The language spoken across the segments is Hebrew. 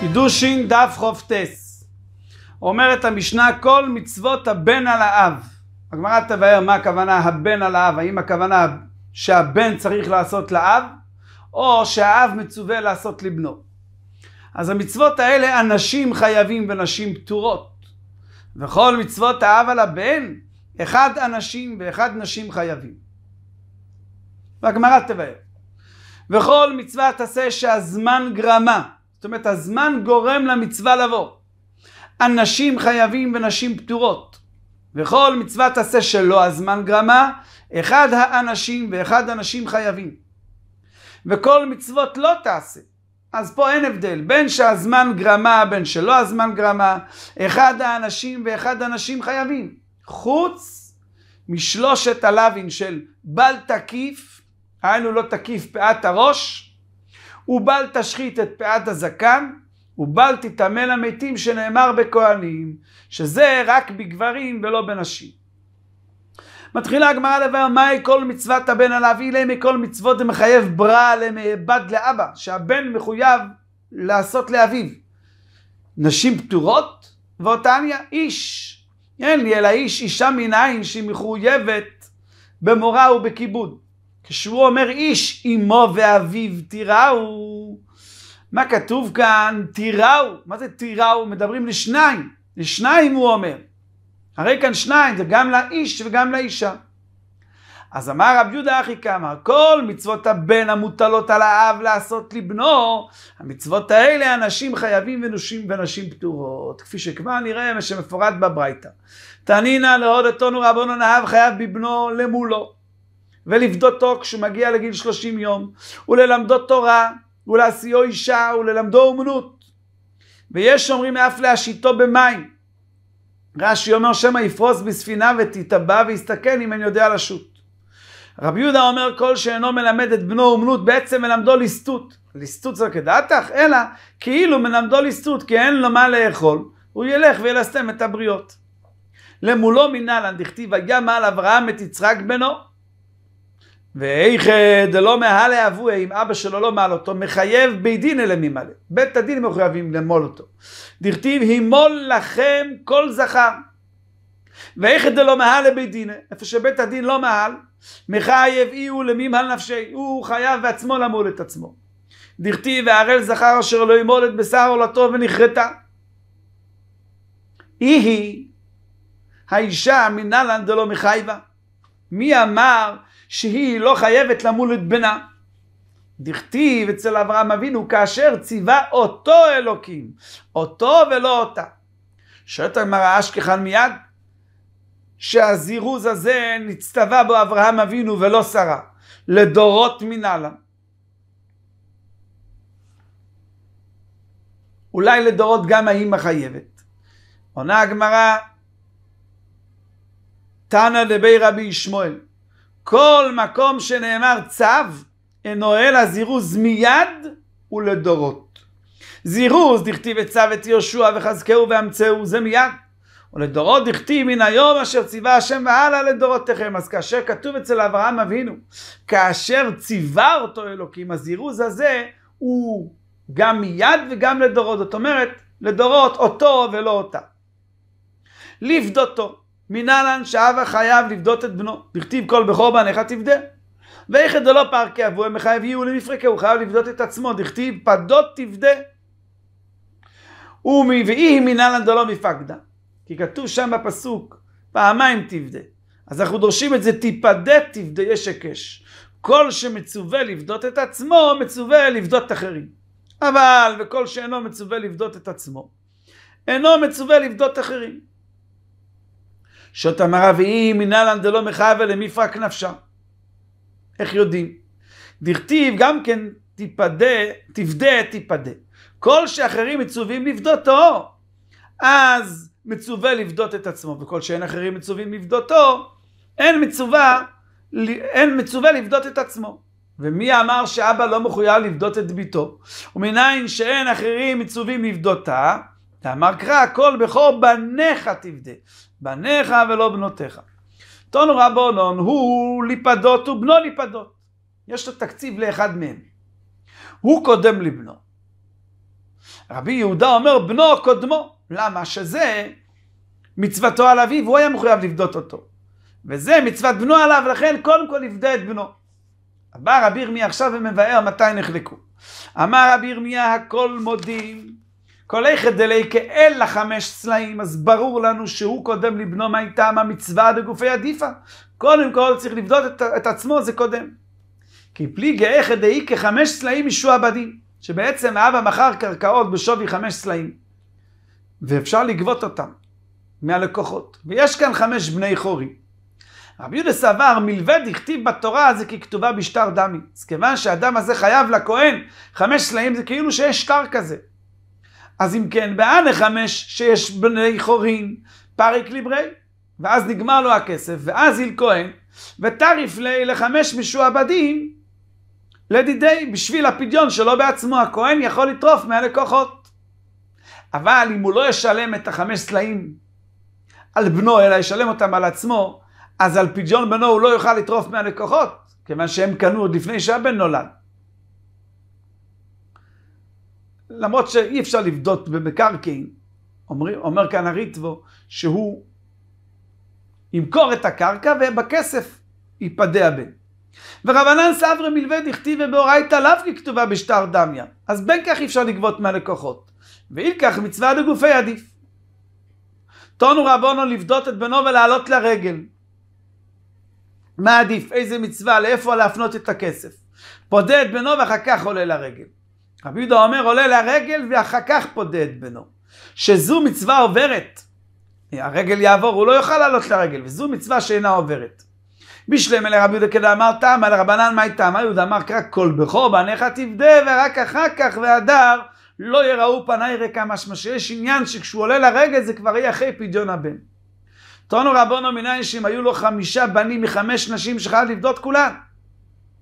קידושין דף חופטס. אומרת המשנה כל מצוות הבן על האב. הגמרא תבהר מה הכוונה הבן על האב, האם הכוונה שהבן צריך לעשות לאב, או שהאב מצווה לעשות לבנו. אז המצוות האלה אנשים חייבים ונשים פטורות. וכל מצוות האב על הבן, אחד אנשים ואחד נשים חייבים. והגמרא תבהר. וכל מצווה תעשה שהזמן גרמה. זאת אומרת, הזמן גורם למצווה לבוא. אנשים חייבים ונשים פטורות. וכל מצווה תעשה שלא הזמן גרמה, אחד האנשים ואחד הנשים חייבים. וכל מצוות לא תעשה. אז פה אין הבדל, בין שהזמן גרמה, בין שלא הזמן גרמה, אחד האנשים ואחד הנשים חייבים. חוץ משלושת הלווין של בל תקיף, היינו לא תקיף פאת הראש, ובל תשחית את פאת הזקן, ובל תטמא למתים שנאמר בכהנים, שזה רק בגברים ולא בנשים. מתחילה הגמרא לבר, מהי כל מצוות הבן עליו, אילי מכל מצוות דמחייב ברא למאבד לאבא, שהבן מחויב לעשות לאביו. נשים פטורות ואותניה איש. אין לי אלא איש אישה מנין שהיא מחויבת במורא ובכיבוד. כשהוא אומר איש, אמו ואביו תיראו, מה כתוב כאן? תיראו, מה זה תיראו? מדברים לשניים, לשניים הוא אומר. הרי כאן שניים, זה גם לאיש וגם לאישה. אז אמר רב יהודה אחי כמה, כל מצוות הבן המוטלות על האב לעשות לבנו, המצוות האלה אנשים חייבים ונשים ונשים פטורות, כפי שכבר נראה מה שמפורט בברייתא. תנינא להודתנו רבנו נאב חייב בבנו למולו. ולפדותו כשהוא מגיע לגיל 30 יום, וללמדו תורה, ולעשיו אישה, וללמדו אומנות. ויש אומרים אף להשיתו במים. רש"י אומר שמא יפרוס בספינה ותתבע ויסתכן אם אין יודע לשוט. רבי יהודה אומר כל שאינו מלמד את בנו אומנות בעצם מלמדו ליסטות. ליסטות זה לא כדעתך, אלא כאילו מלמדו ליסטות כי אין לו מה לאכול, הוא ילך וילסתם את הבריות. למולו מנהלן דכתיב ויגע מעל אברהם את יצחק בנו ואיך דלא מהלה אבוה, אם אבא שלו לא מעל אותו, מחייב בית דין אלה ממלא. בית הדין מחויבים למול אותו. דכתיב, הימול לכם כל זכר. ואיך דלא מהלה בית דין, איפה שבית הדין לא מעל, מחייב אי הוא למימל נפשי, הוא חייב בעצמו למול את עצמו. דכתיב, והרל זכר אשר לא ימול את בשר עולתו ונכרתה. אי היא האישה מנלן דלא מחייבה. מי אמר שהיא לא חייבת למול את בנה. דכתיב אצל אברהם אבינו, כאשר ציווה אותו אלוקים, אותו ולא אותה. שואלת הגמרא אשכחן מיד, שהזירוז הזה נצטווה בו אברהם אבינו ולא שרה, לדורות מנהלה. אולי לדורות גם האימא חייבת. עונה הגמרא, תנא דבי רבי ישמעאל, כל מקום שנאמר צו, אינו אלא זירוז מיד ולדורות. זירוז דכתיב את צו את יהושע וחזקהו ואמצהו, זה מיד. ולדורות דכתיב מן היום אשר ציווה השם והלאה לדורותיכם. אז כאשר כתוב אצל אברהם אבינו, כאשר ציווה אותו אלוקים, הזירוז הזה הוא גם מיד וגם לדורות. זאת אומרת, לדורות אותו ולא אותה. לפדותו. מנהלן שאב החייב לבדות את בנו, דכתיב כל בכור בניך תפדה. ואיכא דלא פרקי אבו הם מחייב יהיו למפרקי, הוא חייב לבדות את עצמו, דכתיב פדות תבדה. ומי ואי מנהלן דלא מפקדה. כי כתוב שם בפסוק, פעמיים תבדה. אז אנחנו דורשים את זה, תיפדה תבדה יש הקש. כל שמצווה לבדות את עצמו, מצווה לבדות את אחרים. אבל, וכל שאינו מצווה לבדות את עצמו, אינו מצווה לבדות אחרים. שעות המרה ואי מנהלן דלא מחייבה למפרק נפשה. איך יודעים? דכתיב גם כן תיפדה, תפדה תיפדה. כל שאחרים מצווים לבדותו, אז מצווה לבדות את עצמו, וכל שאין אחרים מצווים לבדותו, אין מצווה, אין מצווה לבדות את עצמו. ומי אמר שאבא לא מחויב לבדות את ביתו? ומניין שאין אחרים מצווים לבדותה, דאמר קרא כל בכור בניך תבדה, בניך ולא בנותיך. טונו רבונון הוא ליפדות ובנו ליפדות. יש לו תקציב לאחד מהם. הוא קודם לבנו. רבי יהודה אומר בנו קודמו. למה? שזה מצוותו על אביו, הוא היה מחויב לבדות אותו. וזה מצוות בנו עליו, לכן קודם כל יפדה את בנו. בא רבי ירמיה עכשיו ומבאר מתי נחלקו. אמר רבי ירמיה הכל מודים קוליכת דליקה אלא לחמש צלעים, אז ברור לנו שהוא קודם לבנו מה איתם המצווה דגופי עדיפה. קודם כל צריך לבדות את, את עצמו, זה קודם. כי פליגה איכא דאיקה חמש סלעים משועבדים, שבעצם האבא מכר קרקעות בשווי חמש צלעים, ואפשר לגבות אותם מהלקוחות. ויש כאן חמש בני חורי. רבי יהודה סבר, מלווה דכתיב בתורה זה ככתובה בשטר דמי. אז כיוון שהדם הזה חייב לכהן, חמש צלעים זה כאילו שיש שטר כזה. אז אם כן, באנה חמש שיש בני חורין, פריק ליברי, ואז נגמר לו הכסף, ואז היל כהן, וטריף ליה לחמש משועבדים, לדידי, בשביל הפדיון שלו בעצמו, הכהן יכול לטרוף מהלקוחות. אבל אם הוא לא ישלם את החמש סלעים על בנו, אלא ישלם אותם על עצמו, אז על פדיון בנו הוא לא יוכל לטרוף מהלקוחות, כיוון שהם קנו עוד לפני שהבן נולד. למרות שאי אפשר לבדות במקרקעין, אומר, אומר כאן הריטבו שהוא ימכור את הקרקע ובכסף ייפדע בן. ורבנן סברי מלווה דכתיבה באורייתא לאו ככתובה בשטר דמיה. אז בין כך אי אפשר לגבות מהלקוחות. ואי כך מצווה דגופי עדיף. תונו רבונו לבדות את בנו ולעלות לרגל. מה עדיף? איזה מצווה? לאיפה להפנות את הכסף? פודה את בנו ואחר כך עולה לרגל. רבי יהודה אומר, עולה לרגל ואחר כך פודד בנו. שזו מצווה עוברת. הרגל יעבור, הוא לא יוכל לעלות לרגל, וזו מצווה שאינה עוברת. בשלם אלה רבי יהודה אמר תמה, לרבנן מאי תמה, יהודה אמר קרא כל בכור בניך תבדה ורק אחר כך והדר לא יראו פניי ריקה משמע שיש עניין שכשהוא עולה לרגל זה כבר יהיה אחרי פדיון הבן. טוענו רבונו מנין שאם היו לו חמישה בנים מחמש נשים שחייב לבדות כולן.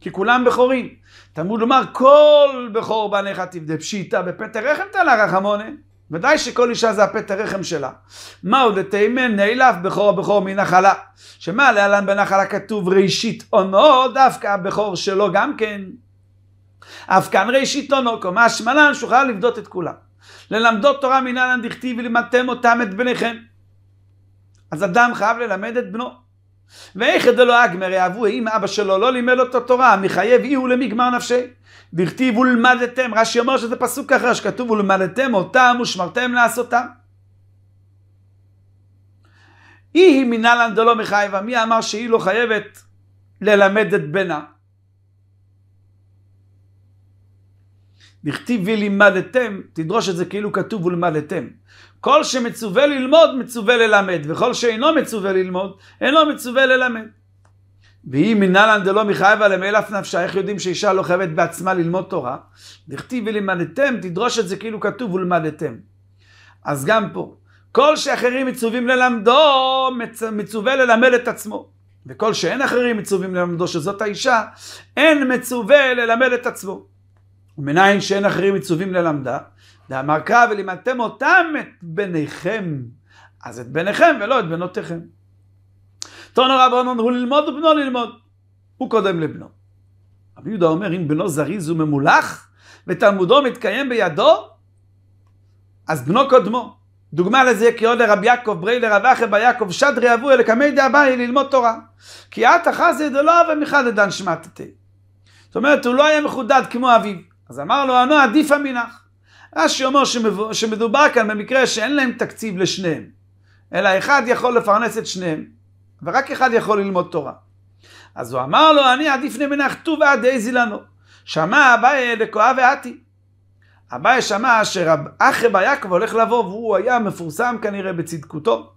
כי כולם בכורים. תלמוד לומר, כל בכור בניך תבדה פשיטה בפתר רחם תלה רחמונה. ודאי שכל אישה זה הפתר רחם שלה. מהו דתימן נעלף בכור הבכור מנחלה. שמה להלן בנחלה כתוב ראשית עונו, דווקא הבכור שלו גם כן. אף כאן ראשית עונו, כלומר שמלן שוכל לבדות את כולם. ללמדו תורה מנהלן דכתיב ולמדתם אותם את בניכם. אז אדם חייב ללמד את בנו. ואיך זה לא אגמר אהבו אם אבא שלו לא לימד אותו תורה, מחייב אי הוא למגמר נפשי. דכתיב ולמדתם, רש"י אומר שזה פסוק אחר שכתוב ולמדתם אותם ושמרתם לעשותם. אי היא מינה לנדלו מחייבה, מי אמר שהיא לא חייבת ללמד את בנה? דכתיב ולימדתם, תדרוש את זה כאילו כתוב ולמדתם. כל שמצווה ללמוד, מצווה ללמד, וכל שאינו מצווה ללמוד, אינו מצווה ללמד. ואם מנהלן דלא מחייב עליהם אל אף נפשה, איך יודעים שאישה לא חייבת בעצמה ללמוד תורה? דכתיב ולימדתם, תדרוש את זה כאילו כתוב ולמדתם. אז גם פה, כל שאחרים מצווים ללמדו, מצווה ללמד את עצמו. וכל שאין אחרים מצווים ללמדו, שזאת האישה, אין מצווה ללמד את עצמו. ומניין שאין אחרים מצווים ללמדה, דאמר קרא ולימדתם אותם את בניכם, אז את בניכם ולא את בנותיכם. תונו רב אמרנו הוא ללמוד ובנו ללמוד, הוא קודם לבנו. רבי יהודה אומר אם בנו זריז וממולח ותלמודו מתקיים בידו, אז בנו קודמו. דוגמה לזה כי עוד לרב יעקב ברי לרב אחר ביעקב שדרי אבו אלה קמי דאביי ללמוד תורה. כי את אחזי דלא ומיכל דן שמטתי. זאת אומרת הוא לא היה מחודד כמו אביו. אז אמר לו אנו עדיף אמינך. רש"י אומר שמדובר כאן במקרה שאין להם תקציב לשניהם, אלא אחד יכול לפרנס את שניהם, ורק אחד יכול ללמוד תורה. אז הוא אמר לו, אני עדיף נמנח טובה דייזי לנו. שמע אביי דכואב ועתי. אביי שמע שאחי בר יעקב הולך לבוא, והוא היה מפורסם כנראה בצדקותו.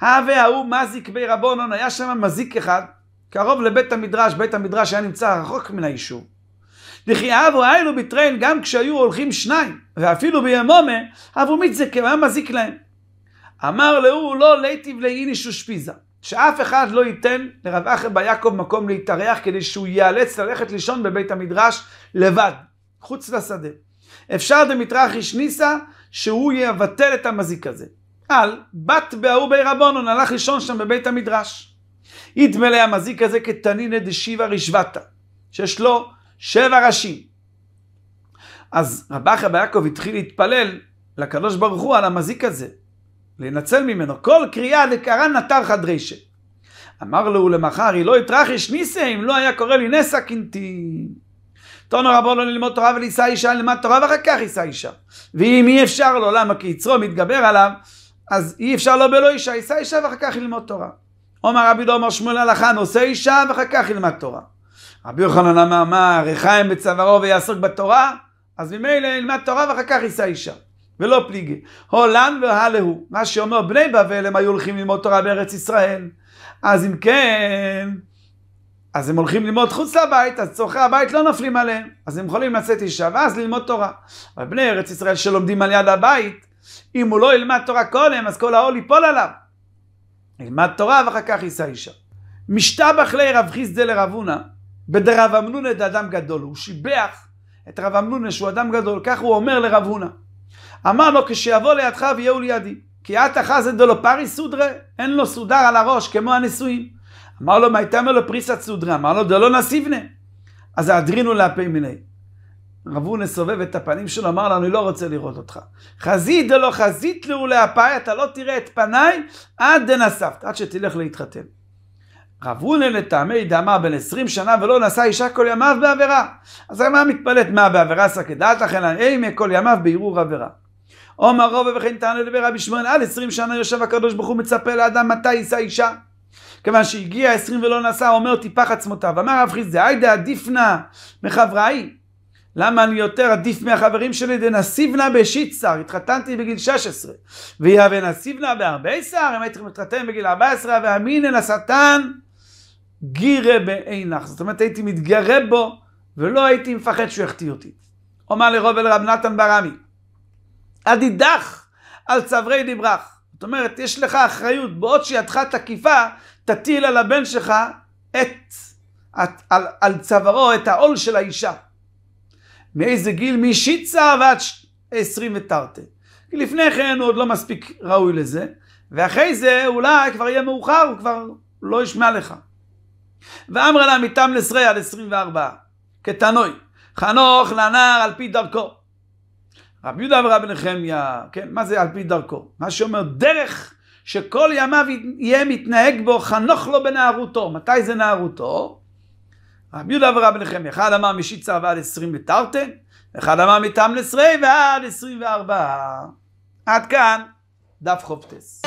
האבי ההוא מזיק בי רבונון, היה שם מזיק אחד, קרוב לבית המדרש, בית המדרש היה נמצא רחוק מן היישוב. וכי אבו היינו בטריין גם כשהיו הולכים שניים, ואפילו בימומה, אבו מצדק היה מזיק להם. אמר להוא לא ליטיב לאיניש ושפיזה. שאף אחד לא ייתן לרב אחר ביעקב מקום להתארח כדי שהוא ייאלץ ללכת לישון בבית המדרש לבד, חוץ לשדה. אפשר דמתרחיש ניסה שהוא יבטל את המזיק הזה. על בת באהוב באהובי רבונון הלך לישון שם בבית המדרש. ידמה המזיק הזה כתנינא דשיבה רשבתא, שיש לו שבע ראשים. אז רבך רבי יעקב התחיל להתפלל לקדוש ברוך הוא על המזיק הזה, לנצל ממנו. כל קריאה דקרן נטר חדרי שם. אמר לו למחר, היא לא התרחש ניסה אם לא היה קורא לי נסה קינטין. תונו רבו לא ללמוד תורה ולישא אישה, ללמד תורה ואחר כך יישא אישה. ואם אי אפשר לו, למה? כי יצרו מתגבר עליו, אז אי אפשר לו בלא אישה, יישא אישה ואחר כך ילמד תורה. עומר רבי דומר שמואל הלכה, נושא אישה ואחר כך ילמד תורה. רבי יוחנן אמר, יחיים בצווארו ויעסוק בתורה, אז ממילא ילמד תורה ואחר כך יישא אישה. ולא פליגי. הולן והלהו. מה שאומר בני בבל, הם היו הולכים ללמוד תורה בארץ ישראל. אז אם כן, אז הם הולכים ללמוד חוץ לבית, אז צורכי הבית לא נופלים עליהם. אז הם יכולים לצאת אישה ואז ללמוד תורה. אבל בני ארץ ישראל שלומדים על יד הבית, אם הוא לא ילמד תורה קודם, אז כל העול ייפול עליו. ילמד תורה ואחר כך יישא אישה. משתבח ליה רב חיסדה לרב הונא. בדרב אמנונה דאדם גדול. הוא שיבח את רב אמנונה שהוא אדם גדול, כך הוא אומר לרב הונא. אמר לו, כשיבוא לידך ויהיו לידי. כי את אחזת דלא פרי סודרה, אין לו סודר על הראש, כמו הנשואים. אמר לו, מה הייתה מלו פריסת סודרה? אמר לו, דלא נסיבנה. אז האדרינו לאפי מיני. רב הונא סובב את הפנים שלו, אמר לו, אני לא רוצה לראות אותך. חזית דלא חזית לו לאפי, אתה לא תראה את פניי עד דנסבת, עד שתלך להתחתן. רב הונא לטעמי דמה בן עשרים שנה ולא נשא אישה כל ימיו בעבירה. אז הרי מה מתפלט מה בעבירה סקדעת לכן אימה כל ימיו בערעור עבירה. עומר רובה וכן טענו לדבר רבי שמואל עד עשרים שנה יושב הקדוש ברוך הוא מצפה לאדם מתי יישא אישה. כיוון שהגיע עשרים ולא נשא אומר טיפח עצמותיו. אמר רב חיסדה היידה עדיף נא מחבראי. למה אני יותר עדיף מהחברים שלי? דנסיב נא בשיט שר. התחתנתי בגיל 16. ויהווה נסיב נא בהרבה שר, אם הייתי מתחתן בגיל 14, אל השטן גירה בעינך. זאת אומרת, הייתי מתגרה בו, ולא הייתי מפחד שהוא יחטיא אותי. אומר לרוב אל רב נתן ברמי, אדידך על צווארי דברך. זאת אומרת, יש לך אחריות, בעוד שידך תקיפה, תטיל על הבן שלך את, את על, על צווארו את העול של האישה. מאיזה גיל? משיצה ועד עשרים ותרתי. כי לפני כן הוא עוד לא מספיק ראוי לזה, ואחרי זה אולי כבר יהיה מאוחר, הוא כבר לא ישמע לך. ואמר לה מתם לסרי עד 24, כתנוי, חנוך לנער על פי דרכו. רבי יהודה ורבי נחמיה, כן, מה זה על פי דרכו? מה שאומר דרך שכל ימיו יהיה מתנהג בו, חנוך לו בנערותו. מתי זה נערותו? רבי יהודה ורבי נחמיה, אחד אמר משיצה ועד עשרים ותרתן, אחד אמר מתם לסרי ועד עשרים וארבע. עד כאן דף חופטס.